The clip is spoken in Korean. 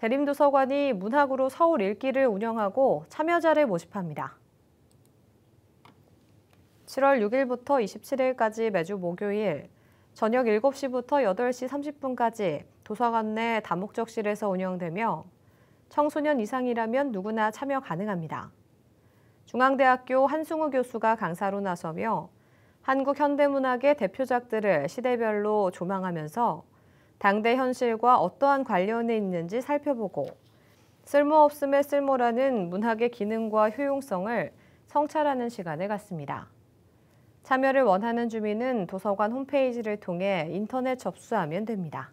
대림도서관이 문학으로 서울 읽기를 운영하고 참여자를 모집합니다. 7월 6일부터 27일까지 매주 목요일 저녁 7시부터 8시 30분까지 도서관 내 다목적실에서 운영되며 청소년 이상이라면 누구나 참여 가능합니다. 중앙대학교 한승우 교수가 강사로 나서며 한국 현대문학의 대표작들을 시대별로 조망하면서 당대 현실과 어떠한 관련이 있는지 살펴보고 쓸모없음의 쓸모라는 문학의 기능과 효용성을 성찰하는 시간을 갖습니다. 참여를 원하는 주민은 도서관 홈페이지를 통해 인터넷 접수하면 됩니다.